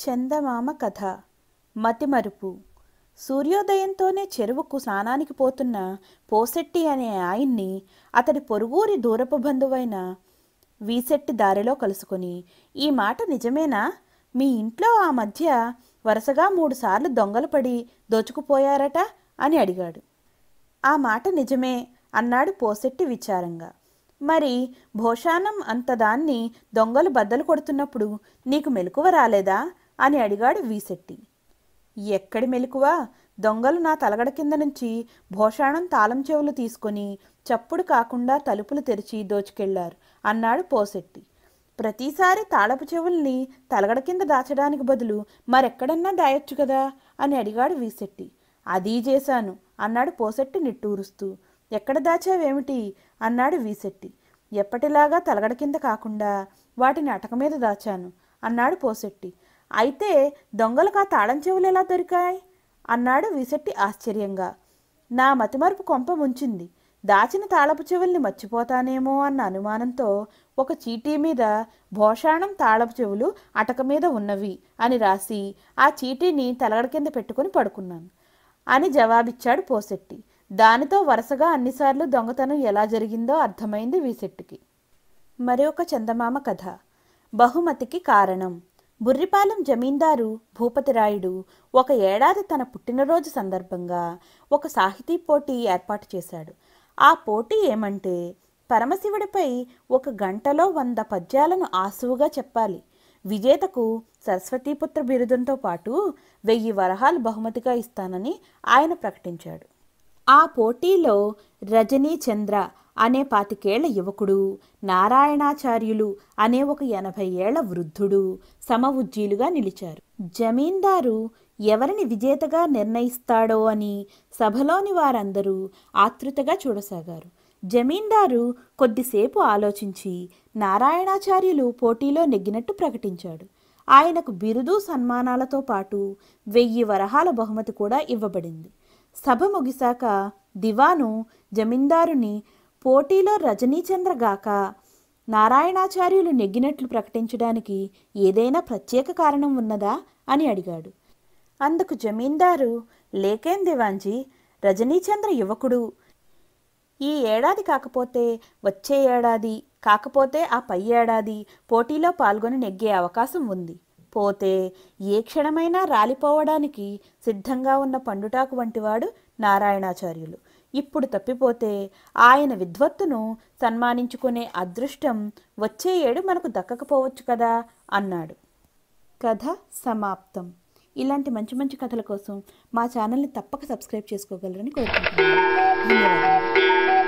చందమామ కథ మతిమరుపు సూర్యోదయంతోనే చెరువుకు స్నానానికి పోతున్న పోసెట్టి అనే ఆయన్ని అతడి పొరుగూరి దూరపు బంధువైన వీసెట్టి దారిలో కలుసుకుని ఈ మాట నిజమేనా మీ ఇంట్లో ఆ మధ్య వరుసగా మూడుసార్లు దొంగలు పడి దోచుకుపోయారట అని అడిగాడు ఆ మాట నిజమే అన్నాడు పోసెట్టి విచారంగా మరి భోషానం అంతదాన్ని దొంగలు బద్దలు కొడుతున్నప్పుడు నీకు మెలకువ రాలేదా అని అడిగాడు వీశెట్టి ఎక్కడి మెలకువ దొంగలు నా తలగడ కింద నుంచి భోషాణం తాళం చెవులు తీసుకొని చప్పుడు కాకుండా తలుపులు తెరిచి దోచుకెళ్లారు అన్నాడు పోసెట్టి ప్రతిసారి తాళపు చెవుల్ని తలగడ కింద దాచడానికి బదులు మరెక్కడన్నా దాయొచ్చు కదా అని అడిగాడు వీసెట్టి అదీ చేశాను అన్నాడు పోసెట్టి నిట్టూరుస్తూ ఎక్కడ దాచావేమిటి అన్నాడు వీసెట్టి ఎప్పటిలాగా తలగడ కింద కాకుండా వాటిని అటక మీద దాచాను అన్నాడు పోసెట్టి అయితే దొంగలకు ఆ తాళం చెవులు ఎలా దొరికాయి అన్నాడు విసెట్టి ఆశ్చర్యంగా నా మతిమరుపు కొంప ముంచింది దాచిన తాళపు చెవుల్ని మర్చిపోతానేమో అన్న అనుమానంతో ఒక చీటీ మీద భోషాణం తాళపు చెవులు అటక మీద ఉన్నవి అని రాసి ఆ చీటీని తలగడ కింద పెట్టుకుని పడుకున్నాను అని జవాబిచ్చాడు పోసెట్టి దానితో వరుసగా అన్నిసార్లు దొంగతనం ఎలా జరిగిందో అర్థమైంది వీసెట్టుకి మరి ఒక చందమామ కథ బహుమతికి కారణం బుర్రిపాలెం జమీందారు భూపతిరాయుడు ఒక ఏడాది తన పుట్టినరోజు సందర్భంగా ఒక సాహితీ పోటీ ఏర్పాటు చేశాడు ఆ పోటీ ఏమంటే పరమశివుడిపై ఒక గంటలో వంద పద్యాలను ఆసువుగా చెప్పాలి విజేతకు సరస్వతీపుత్ర బిరుదంతో పాటు వెయ్యి వరహాలు బహుమతిగా ఇస్తానని ఆయన ప్రకటించాడు ఆ పోటీలో రజనీ చంద్ర అనే పాతికేళ్ల యువకుడు నారాయణాచార్యులు అనే ఒక ఎనభై ఏళ్ల వృద్ధుడు సమవుజ్జీలుగా నిలిచారు జమీందారు ఎవరిని విజేతగా నిర్ణయిస్తాడో అని సభలోని వారందరూ ఆతృతగా చూడసాగారు జమీందారు కొద్దిసేపు ఆలోచించి నారాయణాచార్యులు పోటీలో నెగ్గినట్టు ప్రకటించాడు ఆయనకు బిరుదు సన్మానాలతో పాటు వెయ్యి వరహాల బహుమతి కూడా ఇవ్వబడింది సభ ముగిశాక దివాను జమీందారుని పోటీలో గాక నారాయణాచార్యులు నెగ్గినట్లు ప్రకటించడానికి ఏదైనా ప్రత్యేక కారణం ఉన్నదా అని అడిగాడు అందుకు జమీందారు లేకేం దివాంజీ రజనీచంద్ర యువకుడు ఈ ఏడాది కాకపోతే వచ్చే ఏడాది కాకపోతే ఆ పై ఏడాది పోటీలో పాల్గొని నెగ్గే అవకాశం ఉంది పోతే ఏ క్షణమైనా రాలిపోవడానికి సిద్ధంగా ఉన్న పండుటాకు వంటివాడు నారాయణాచార్యులు ఇప్పుడు తప్పిపోతే ఆయన విద్వత్తును సన్మానించుకునే అదృష్టం వచ్చే ఏడు మనకు దక్కకపోవచ్చు కదా అన్నాడు కథ సమాప్తం ఇలాంటి మంచి మంచి కథల కోసం మా ఛానల్ని తప్పక సబ్స్క్రైబ్ చేసుకోగలరని కోరుకుంటున్నాను ధన్యవాదాలు